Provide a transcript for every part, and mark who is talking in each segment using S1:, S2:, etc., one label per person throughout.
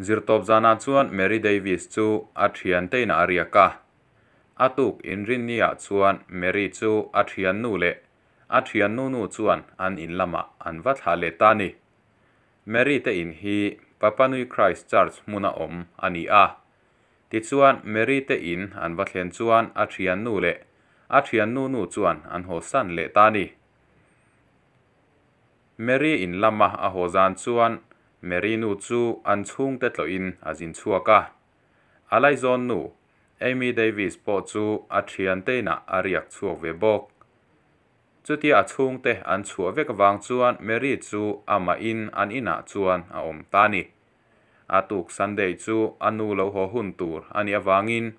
S1: zirtop zana chuan Mary Davis chu a thian teina a riaka atuk inrin nia chuan Mary chu a thian nu le a thian nu nu chuan an in lama an va thla le ta ni Mary te in hi Papanui Christ Church hmuna om ani a ti chuan Mary te in an va thlen chuan a thian nu le a thian nu nu chuan an ho san le ta ni Mary in lama a ho zan chuan Merino zu anzung dettler in as in zuga. Allei son no, Amy Davis bo zu a Chiantena a riak zur we bog. Zu dir azung de an zur wegewang zuan Meri zu ama in an ina zuan a um Dani. A duk sandei zu an nu lau ho hundur an ihr wangin.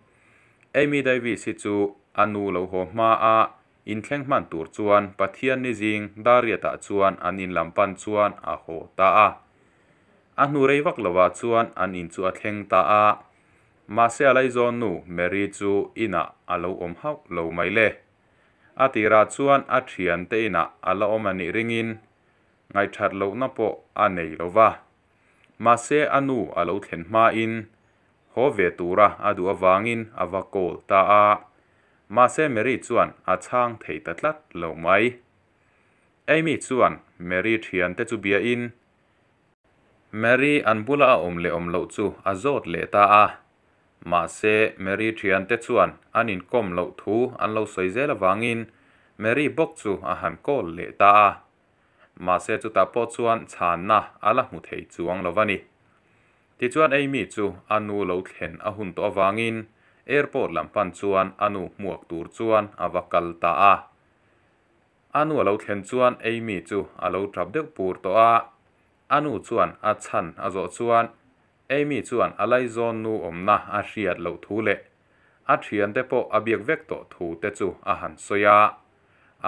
S1: Amy Davis zu an nu lau ho ma a in kleng man dur zuan, bat hier ni zing, da rieta zuan, an in lampan zuan, a ho da a. a hnu rei vak lova chuan an in chu a thleng ta a mahse lai zawn nu mary chu ina a lo awm hauh lo mai le a tira chuan a thian te ina a la awm ani ringin ngai that lo na pawh a nei lova mahse anu a lo thlen hma in ho ve tura a du awangin avakol va kol ta a mahse mary chuan a chang thei ta tlat lo mai Amy chuan Mary thian te chu bia in Mary an bula a om le om lo chu a zot le ta a ma se Mary thian te chuan an in kom lo thu an lo soi zel wangin Mary bok chu a han kol le ta a ma se chu ta po chuan chan na ala mu thei chuang lo wani ti chuan ei mi chu anu lo thlen a hun to wangin airport lampan chuan anu muak tur chuan avakal ta a anu lo thlen chuan ei mi chu alo trap deuh pur to a anu chuan a chan a zawh chuan emi chuan a lai zawn nu awmna a hriat lo thu le a thian te po a biak vek to thu te chu a han soya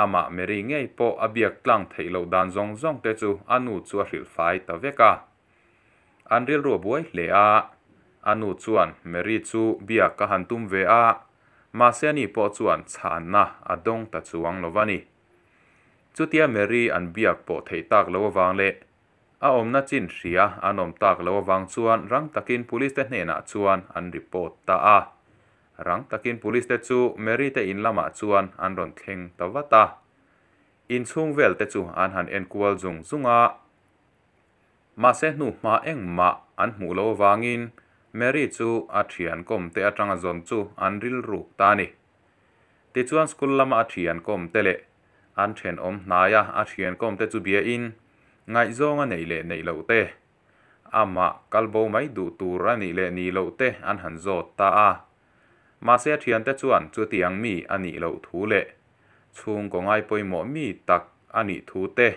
S1: ama meri ngei po a biak tlang thei lo dan zong zong te chu anu chu a hril fai ta veka an ril ro buai le a anu chuan meri chu biak ka han tum ve a ma se ani po chuan chan na a dong ta chuang lovani chutia meri an biak po thei tak lo wang le aom na chin ria anom tak lo wang chuan rang takin police te hnena chuan an report ta a rang takin police te chu meri te in lama chuan an ron theng tawata in chung vel te chu an han en kwal zung zunga ma se nu ma eng ma an mu lo wangin meri chu a thian kom te atanga zon chu an ril ru ta ni ti chuan school lama a thian kom te le an thren om naya a thian kom te chu bia in ngai zonga nei le nei lo te ama kalbo mai du tura ni le ni lo te an han zo ta a ma se thian te chuan chu tiang mi ani lo thu le chung ko ngai poimo mi tak ani thu te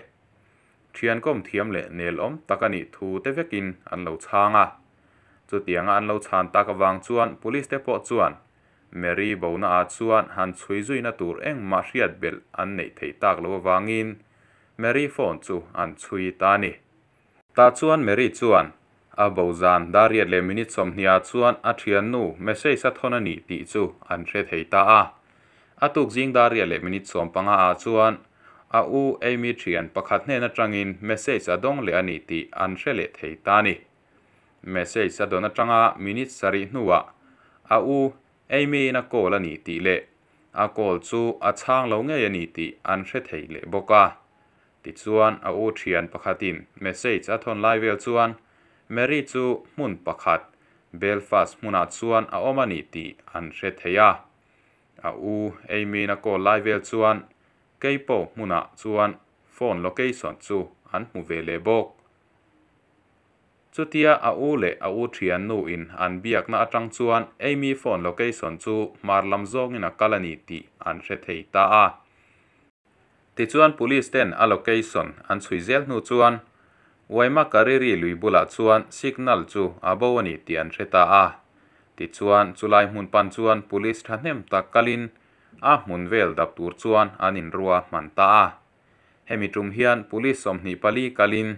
S1: thian kom thiam le nel om tak ani thu te vekin an lo changa chu tianga an lo chan tak awang chuan police te po chuan Mary bona a chuan han chhui zui na tur eng ma hriat bel an nei thei tak lo wangin Mary Fon zu an Zuitani. Dazu an Mary Zuan, a Bozan dariet le minit som nia Zuan a Chien Nu me sei sat honani di zu an Chet Hei Ta A. A tuk zing dariet le minit som panga a Zuan, a u ei mi Chien pakat nena changin me sei sa dong le ani di an Chelet Hei Ta Ni. Me sei sa dona changa minit sari nuwa, a u ei mi ina kola ni ti le, a kol zu a chang lo ngayani ti an Chet Hei le boka. ti chuan a u thian pakhatin message a thon lai vel chuan mary chu hmun pakhat belfast hmunah chuan a awm ani tih an hre theia a u eimin a call lai vel chuan keipo hmunah chuan phone location chu an hmu ve le bawk chutia a u le a u thian nu in an biakna atang chuan emi phone location chu marlam zawngin a kal ani tih an hre thei ta a ti chuan police ten allocation an chui zel hnu chuan waima kariri lui bula chuan signal chu abo ani ti an reta a ti chuan chulai hmun pan chuan police thanem tak kalin a hmun vel dap tur chuan an in rua man ta a hemi tum hian police somni pali kalin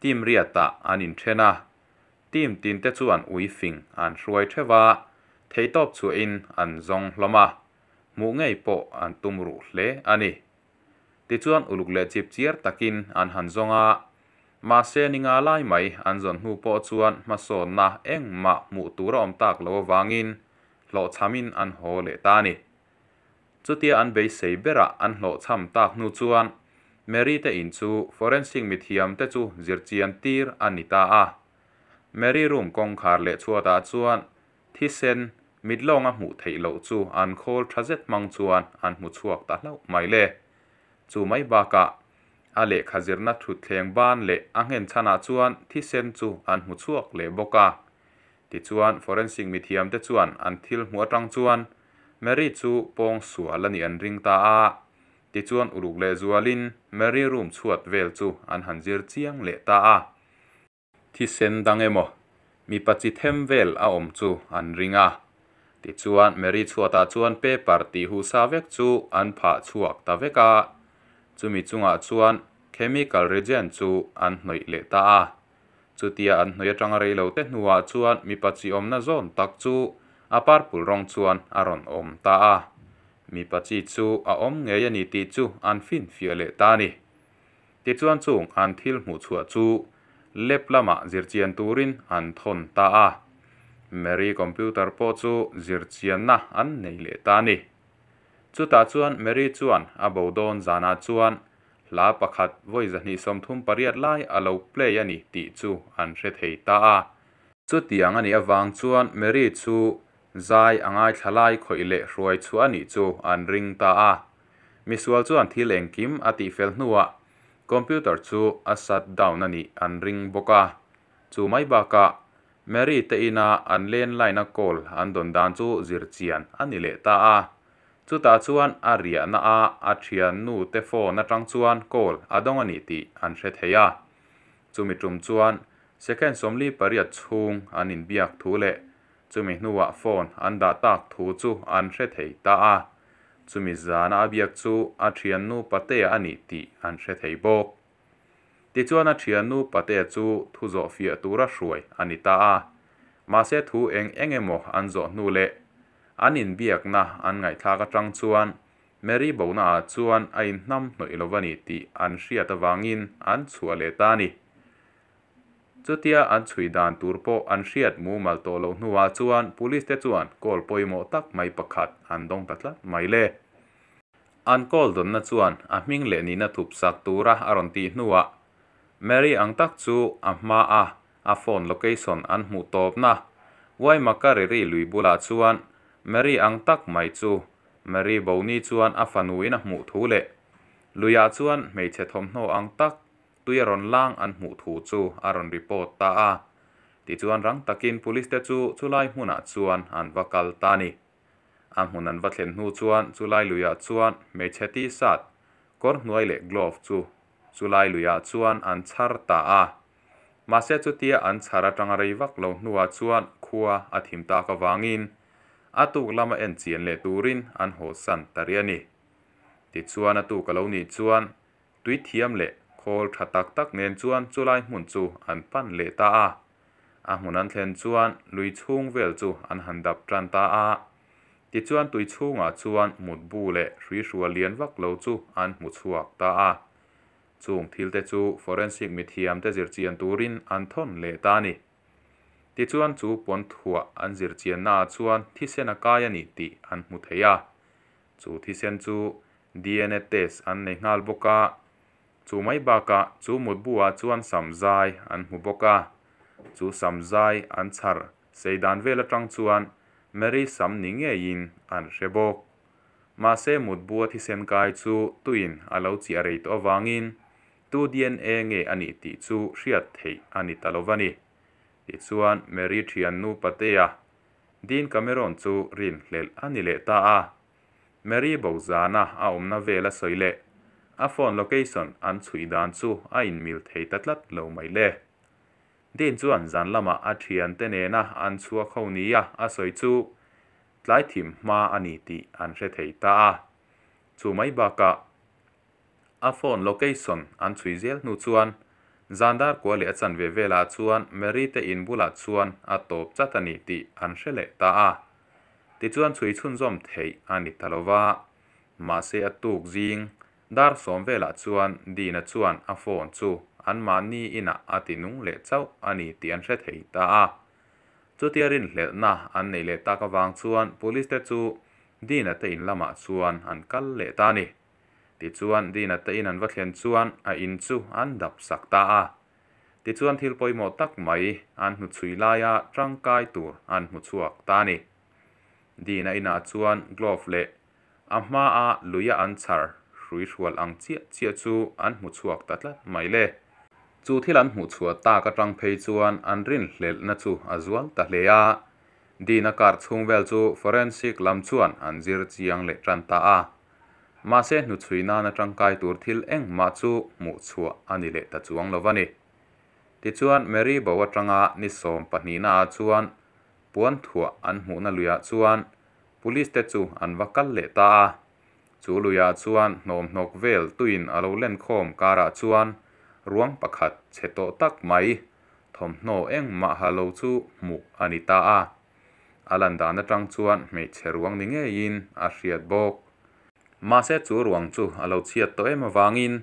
S1: team riata an in thena team tin te chuan ui fing an ruai thewa theitop chu in an zong hloma mu ngei po an tumru hle ani ti chuan uluk le chip chiar takin an han zonga ma se ni nga lai mai an zon hnu po chuan ma sawn na engma mu tura om tak lo wangin lo chamin an ho le ta ni chutia an bei sei bera an lo cham tak nu chuan Mary te in chu forensic mithiam te chu zirchian tir anita a Mary room kong khar le chua ta chuan thi sen midlonga hmu thei lo chu an khol thazet mang chuan an mu chuak ta hlo mai le chu mai baka a le khazirna thu thleng ban le angen chana chuan thi sen chu an mu chuak le boka ti chuan forensic mithiam te chuan an thil hmu atang chuan mary chu pong sual ani an ring ta a ti chuan uruk le zualin mary room chuat vel chu an hanjir chiang le ta a thi sen dang emo mi pachi them vel a om chu an ringa ti chuan mary chuata chuan paper ti hu sa vek chu an pha chuak ta veka chumi chungah chuan chemical reagent chu an hnawih leh ta a chutia an hnawih atanga rei lo te hnuah chuan mipa chi awmna zawn tak chu a purple rawng chuan a rawn awm ta a mipa chi chu a awm ngei ani ti chu an fin fia leh ta ni ti chuan chung an thil hmuh chhuah chu lep lama zirchian turin an thon ta a mary computer pawh chu zirchianna an nei leh ta ni chu ta chuan mary chuan a bo don zana chuan la pakhat voi zahni som thum pariat lai alo play ani ti chu an hre thei ta a chu tiang ani awang chuan mary chu zai angai thalai khoile ruai chu ani chu an ring ta a misual chuan thil kim ati fel hnuwa computer chu a shut down ani an ring boka chu mai baka mary teina an len line a call an don dan chu zirchian ani le ta a chuta chuan a ria na a a thian nu te fo na tang chuan call a dong ani ti an she theya chumi tum chuan second somli paria chung an in biak thu le chumi nuwa phone an da tak thu chu an she thei ta a chumi zana a biak chu a thian nu pate ani ti an she thei bo ti chuan a thian nu pate chu thu zo fia tura shuai ani ta a ma se thu eng engemo an zo nu le an in na an ngai thla ka chuan Mary bona a chuan a in hnam hnawih lovani ti an hriat awangin an chhua le ta ni chutia an chhui dan tur an hriat mu mal to lo hnuah chuan police te chuan call pawimawh tak mai pakhat an dong ta tlat mai le an call na chuan a hming le na thup sak tura a rawn tih hnuah Mary ang tak chu a hma a a phone location an hmuh tawp na makari ri lui bula chuan มรีอังตักไม่จูมรีบูนี้ชวนอฟานอินหมูทูเลลุยาชวนไม่เชทมโนอังตักตุยรอนล่างอันหมูทูจูอรอนรีพอตตาทติชวนรังตะกินพลิสเตจูชุไลหุนัาชวนอันวักลตานีอันหุนันวัดเห็นหูชวนชุไลลุยาชวนไม่เชตีสัตก่อนหน่วยเลกลอฟจูสุไลลุยาชวนอันชาร์ตตามาเสียจุดที่อันชาร์ตังไรวักลงนัวชวนคัวอธิมตากวางิน atuk lama en chian le turin an ho san tariani ti chuan atu ka lo ni chuan tui thiam le khol thatak tak nen chuan chulai mun chu an pan le ta a a hmun an thlen chuan lui chhung vel chu an handap dap tran ta a ti chuan tui chhunga chuan mut bu le hri hrua lian vak lo chu an mu chuak ta a chung thilte chu forensic mi thiam te zir zirchian turin an thon le ta ni ti chuan chu pawn thua an zir chian na chuan thi sen a kai ani ti an hmu thei a chu thi sen chu dna test an nei ngal boka chu mai baka chu mut bua chuan zai an hmu boka chu zai an char seidan vela tang chuan mary sam ning e in an rebok ma se mut bua thi sen kai chu tuin alo chi areit awangin tu dna nge ani ti chu hriat thei ani talovani ti chuan mary thian nu patea din cameron chu rin hlel ani le ta a mary bozana a omna vela soile a phone location an chui dan chu a in mil thei tatlat lo mai le din chuan zan lama a thian te ne na an chua kho ni a a soi chu tlai thim ma ani ti an re thei ta a chu mai ba ka a phone location an chui zel nu chuan zandar kuoli etsan vie vielä tsuan merite in bulat tsuan atto tsatani ti anshele taa. Ti tsuan tsui tsun zom tei anitalova. Ma se atuuk ziing, dar som vielä tsuan diina tsuan afoon tsu an ma ni ina ati nung le tsau aniti anshet hei taa. Tsutiarin le na anneile takavang tsuan puliste tsu diina tein lama tsuan an kalle taa nii. ติดชวนดีนัดเตอินันวัดเห็นชวนอ่ะอินชูอันดับสักตาติดชวนที่ปอยหมดตักไม้อันหุ่ยไลยาจังไกตัวอันหุ่ยชวกตานีดีนัดอินาชวนกลัวเละอำมาอาลุยอันชาร์รุยชวอังเจียเจียชูอันหุ่ยชวกตัดละไม่เล่จู่ที่หลังหุ่ยชวกตากระจังเพยชวนอันรินเล่นัดชูอาจวนตะเลียดีนักการ์ต่งเวลจูฟอร์เรนซิกลำชวนอันจิร์จียงเล่จันตาอามาเซนุชุยนานะจังกายตูร์ทิลเองมา n ูมูชัวอันิเลตะจวงลวานิติจวนเมรีบวัตรงานิสมปนีนาจวนปวนถั่วอันหูนลุยาจวนปุลิสไหมทมโนเองมาฮาโลจูมุอันิตาอาลันดานะจังจวน ma se chu ruang chu alo chiat to em awangin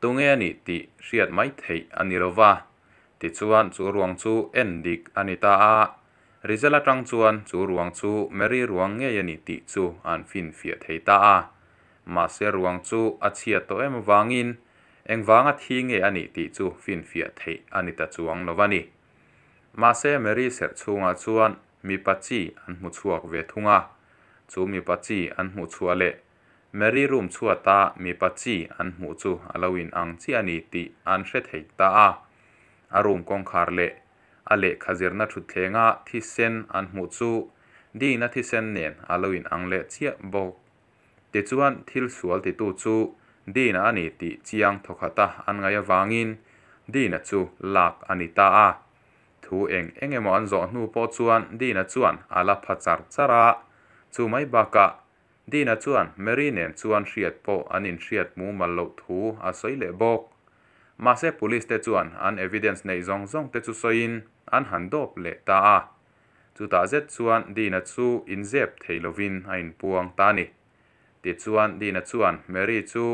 S1: tunge ani ti riat mai thei ani rova ti chuan chu ruang chu endik dik ani ta a result atang chuan chu ruang chu meri ruang nge ani ti chu an fin fia thei ta a ma se ruang chu a chiat to em awangin engwanga thi nge ani ti chu fin fia thei ani ta chuang lovani ma se mary ser chunga chuan mi pachi an mu chuak ve thunga chu mi pachi an mu chuale Mary Room chua ta mi pa chi an mu chu alawin ang chi ani ti an hre thei ta a arum kong khar le ale khazir na thu thlenga thi sen an mu chu di na thi sen nen alawin ang le chia bo te chuan thil sual ti tu chu di na ani ti chiang thokha ta an ya wangin di na chu lak ani ta a thu eng eng emo an zo nu po chuan di na dina chuan mary chuan hriat pawh anin in mu mal lo thu a sawi leh bawk mase police te chuan an evidence nei zong zong te chu sawin an handop le ta a Chu ta zet chuan dina chu inzep theilovin a in puang tani. ni ti chuan dina chuan mary chu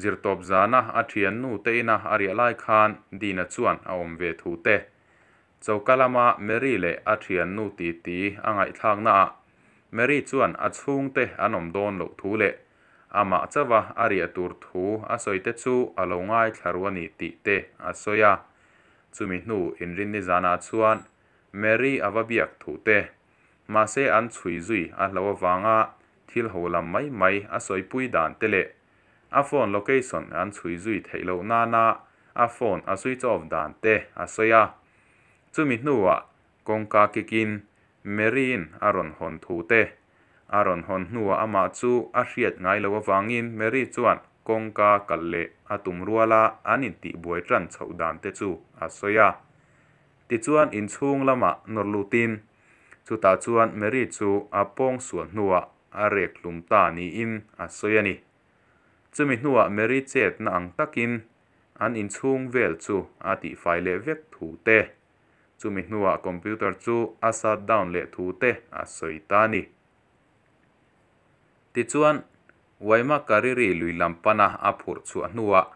S1: zirtop zana a thian nu teina a ria lai khan dina chuan a om ve thu te chawkalama meri le a thian nu ti ti angai ngaih na a Mary chuan a chhung te an awm dawn lo thu le ama chawa ari atur thu a soite chu a lo ngai thlaru ani ti te a soya chumi hnu inrin ni zana chuan Mary awabiak thu te ma se an chhui zui a lo wanga thil ho lam mai mai a soipui dan te le a phone location an chhui zui theilo na na a đàn a switch off à, chú a soya chumi hnu wa ah, kongka kikin เมรีนอารอนหอนทูเตอารอนหอนหนัวอมาจูอาเรียดงายละว k วางินเมรีจวนกงกากัลเลอตุมรวลาอนินติบวย s รันชาวดานเตจูอสยาติจวนอินชูงละมะนรลูตินสุตาจวนเมรีจูอาปองสวนหัวอาเรกลุมตานีอินอสยานิจมิหัวเมรีเจตนางตักินอันอินชงเวลจูอาติไฟเลเวกูเต chumi hnuwa computer chu a down lệ thu te à, a soita ni ti chuan waima kariri luilam pana a phur chu a hnuwa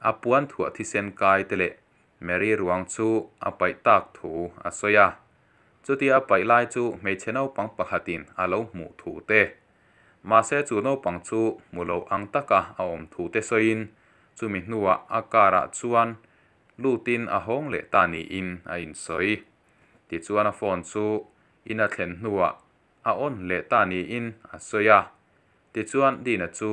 S1: a puan thua thi sen cái te le mary ruộng chu a pai tak thu à a soya chuti a pai lai chu bằng cheno hạt pakhatin à lo mu thu te ma se chu no pang chu mulo ang tắc à om thu te soin chumi hnuwa a kara chuan lutin a hong le tani in a in soi ti chuan a phone chu in a thlen hnuwa ah. a on le tani in a soya ti chuan dina chu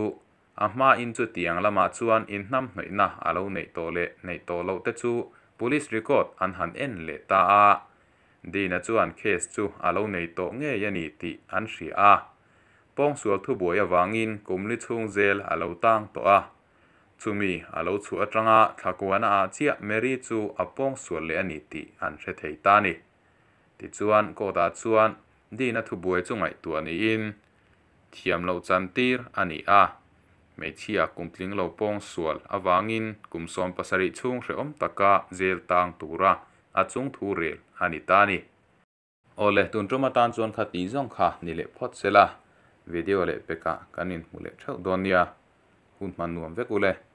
S1: a hma in chu tiang lama ah chuan in hnam hnoi na alo nei to le nei to lo te chu police record an han en le ta a dina chuan case chu alo nei to nge yani ti an hri a pong sual thu buai awangin kumli chung zel alo tang to a zu mi a lo zu atranga tha ko an a chi meri chu apong su le ani ti an re thei ta ni ti chuan ko da chuan di na thu buai chu ngai tu ani in thiam lo chan tir ani a me chi a kumtling lo pong sual awangin kumsom pasari chung re om taka zel tang tura a chung thu re ani ta ni ole tun truma tan chuan kha ti jong kha ni le phot sela video le peka kanin mule thau donia hun man nuam vekule